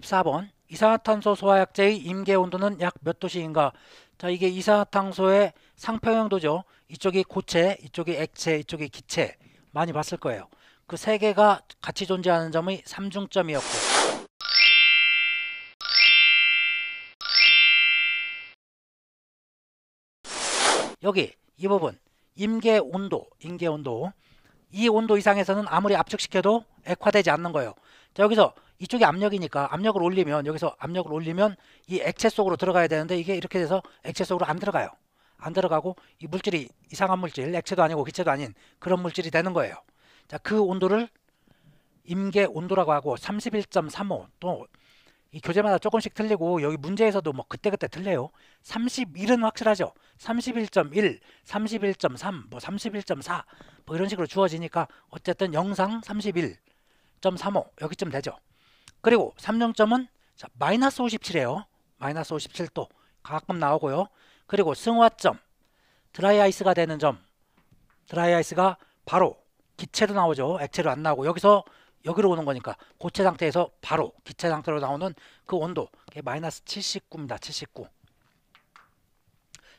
14번 이산화탄소 소화약제의 임계 온도는 약 몇 도씨인가? 자, 이게 이산화탄소의 상평형도죠. 이쪽이 고체, 이쪽이 액체, 이쪽이 기체. 많이 봤을 거예요. 그 세 개가 같이 존재하는 점이 삼중점이었고. 여기 이 부분 임계 온도, 임계 온도. 이 온도 이상에서는 아무리 압축시켜도 액화되지 않는 거예요. 자, 여기서 이쪽이 압력이니까 압력을 올리면 여기서 압력을 올리면 이 액체 속으로 들어가야 되는데 이게 이렇게 돼서 액체 속으로 안 들어가요. 안 들어가고 이 물질이 이상한 물질, 액체도 아니고 기체도 아닌 그런 물질이 되는 거예요. 자, 그 온도를 임계 온도라고 하고 31.35 또 이 교재마다 조금씩 틀리고 여기 문제에서도 뭐 그때그때 틀려요. 31은 확실하죠. 31.1, 31.3, 뭐31.4뭐 이런 식으로 주어지니까 어쨌든 영상 31.35 여기쯤 되죠. 그리고 3정점은 자, 마이너스 57이에요. 마이너스 57도 가끔 나오고요. 그리고 승화점, 드라이 아이스가 되는 점, 드라이 아이스가 바로 기체로 나오죠. 액체로 안 나오고 여기서 여기로 오는 거니까 고체 상태에서 바로 기체 상태로 나오는 그 온도 그게 마이너스 79입니다. 79.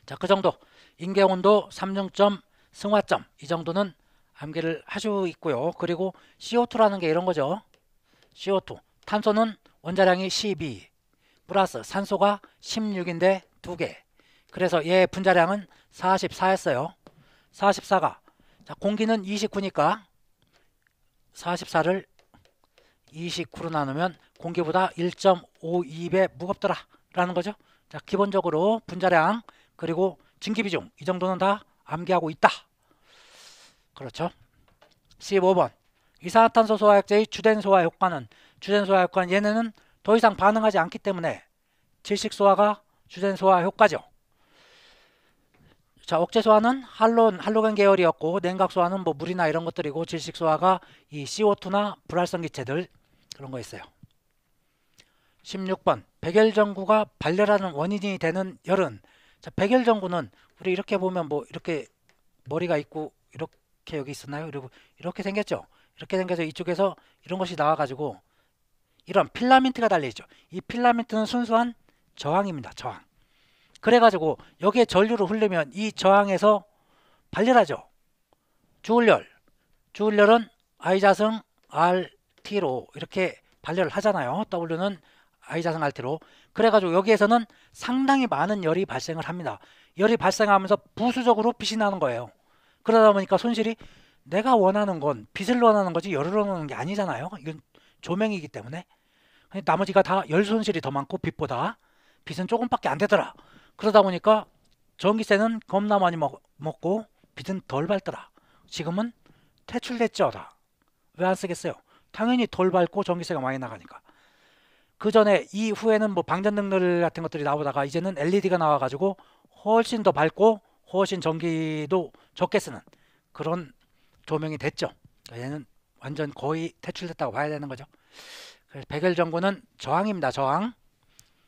자, 그 정도 인계 온도, 3정점 승화점 이 정도는 암기를 하시고 있고요. 그리고 CO2라는 게 이런 거죠. CO2 탄소는 원자량이 12 플러스 산소가 16인데 2개 그래서 얘 분자량은 44였어요 44가 자, 공기는 29니까 44를 29로 나누면 공기보다 1.52배 무겁더라 라는 거죠 자 기본적으로 분자량 그리고 증기비중 이 정도는 다 암기하고 있다 그렇죠 15번 이산화탄소 소화액제의 주된 소화 효과는 주된소화 효과는 얘네는 더 이상 반응하지 않기 때문에 질식소화가 주된소화 효과죠. 자, 억제소화는 할론, 할로겐 계열이었고 냉각소화는 뭐 물이나 이런 것들이고 질식소화가 이 CO2나 불활성 기체들 그런 거 있어요. 16번 백열전구가 발열하는 원인이 되는 열은 자, 백열전구는 우리 이렇게 보면 뭐 이렇게 머리가 있고 이렇게 여기 있었나요? 그리고 이렇게 생겼죠? 이렇게 생겨서 이쪽에서 이런 것이 나와가지고 이런 필라멘트가 달려있죠. 이 필라멘트는 순수한 저항입니다. 저항. 그래가지고 여기에 전류를 흘리면 이 저항에서 발열하죠. 주울열. 주울열은 I자승 RT로 이렇게 발열을 하잖아요. W는 I자승 RT로. 그래가지고 여기에서는 상당히 많은 열이 발생을 합니다. 열이 발생하면서 부수적으로 빛이 나는 거예요. 그러다 보니까 손실이 내가 원하는 건 빛을 원하는 거지 열을 원하는 게 아니잖아요. 이건 조명이기 때문에 나머지가 다 열 손실이 더 많고 빚보다 빚은 조금밖에 안 되더라. 그러다 보니까 전기세는 겁나 많이 먹, 먹고 빚은 덜 밟더라. 지금은 퇴출됐죠다. 왜 안 쓰겠어요? 당연히 덜 밟고 전기세가 많이 나가니까. 그 전에 이후에는 뭐 방전 등들 같은 것들이 나오다가 이제는 LED가 나와가지고 훨씬 더 밝고 훨씬 전기도 적게 쓰는 그런 조명이 됐죠. 얘는 완전 거의 퇴출됐다고 봐야 되는 거죠. 그래서 백열전구는 저항입니다. 저항.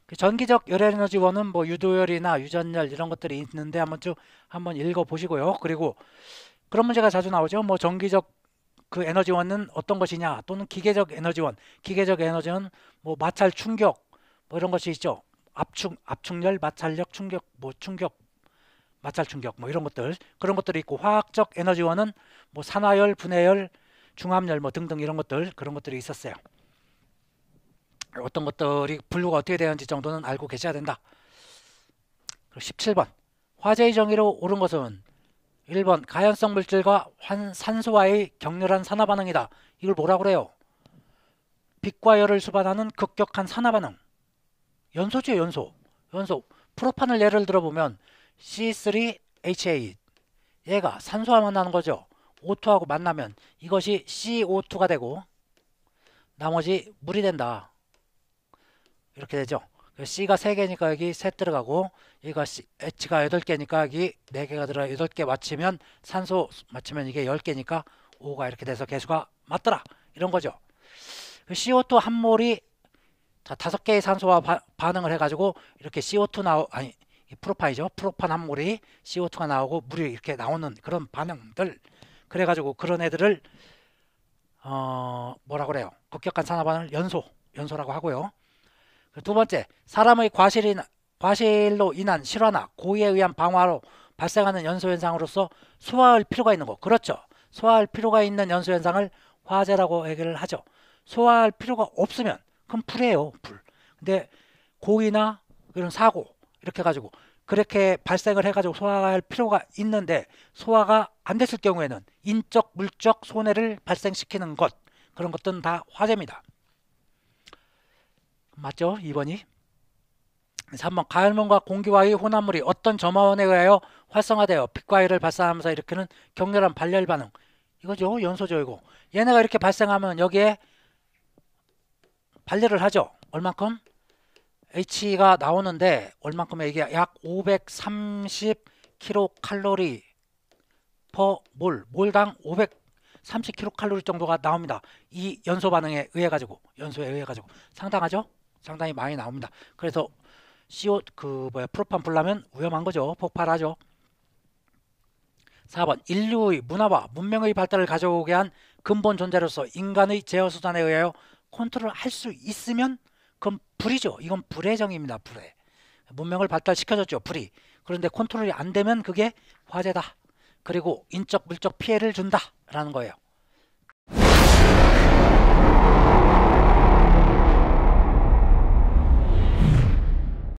그 전기적 열에너지원은 뭐 유도열이나 유전열 이런 것들이 있는데 한번 쭉 한번 읽어 보시고요. 그리고 그런 문제가 자주 나오죠. 뭐 전기적 그 에너지원은 어떤 것이냐 또는 기계적 에너지원, 기계적 에너지원 뭐 마찰 충격 뭐 이런 것이 있죠. 압축, 압축열, 마찰력, 충격, 뭐 충격, 마찰 충격 뭐 이런 것들 그런 것들이 있고 화학적 에너지원은 뭐 산화열, 분해열, 중압열 뭐 등등 이런 것들 그런 것들이 있었어요. 어떤 것들이 분류가 어떻게 되는지 정도는 알고 계셔야 된다. 그리고 17번 화재의 정의로 옳은 것은 1번 가연성 물질과 환, 산소와의 격렬한 산화 반응이다. 이걸 뭐라 그래요? 빛과 열을 수반하는 급격한 산화 반응. 연소죠, 연소. 연소. 프로판을 예를 들어보면 C3H8 얘가 산소와 만나는 거죠. O2하고 만나면 이것이 CO2가 되고 나머지 물이 된다. 이렇게 되죠. 그 C가 3개니까 여기 3 들어가고 얘가 C, H가 8개니까 여기 4개가 들어 가 8개 맞히면 산소 맞히면 이게 10개니까 5가 이렇게 돼서 개수가 맞더라 이런 거죠 그 CO2 한 몰이 자, 다섯 개의 산소와 바, 반응을 해가지고 이렇게 CO2 나오 아니 이프로파이죠 프로판 한 몰이 CO2가 나오고 물이 이렇게 나오는 그런 반응들 그래가지고 그런 애들을 어 뭐라 그래요 급격한 산화 반응을 연소 연소라고 하고요 그 두 번째, 사람의 과실인, 과실로 인한 실화나 고의에 의한 방화로 발생하는 연소현상으로서 소화할 필요가 있는 거. 그렇죠. 소화할 필요가 있는 연소현상을 화재라고 얘기를 하죠. 소화할 필요가 없으면 그럼 불이에요. 불. 근데 고의나 이런 사고 이렇게 가지고 그렇게 발생을 해가지고 소화할 필요가 있는데 소화가 안 됐을 경우에는 인적 물적 손해를 발생시키는 것 그런 것들은 다 화재입니다. 맞죠? 2번이 3번 가을문과 공기와의 혼합물이 어떤 점화원에 의하여 활성화되어 빛과 열을 발산하면서 일으키는 격렬한 발열 반응 이거죠 연소죠 이거 얘네가 이렇게 발생하면 여기에 발열을 하죠 얼만큼? H가 나오는데 얼만큼 이게 약 530kcal 퍼몰 몰당 530kcal 정도가 나옵니다 이 연소 반응에 의해 가지고 연소에 의해 가지고 상당하죠? 상당히 많이 나옵니다. 그래서 CO 그 뭐야 프로판 불나면 위험한 거죠. 폭발하죠. 4번 인류의 문화와 문명의 발달을 가져오게 한 근본 존재로서 인간의 제어 수단에 의하여 컨트롤할 수 있으면 그건 불이죠. 이건 불의 정입니다. 불의 문명을 발달시켜줬죠. 불이 그런데 컨트롤이 안 되면 그게 화재다. 그리고 인적 물적 피해를 준다라는 거예요.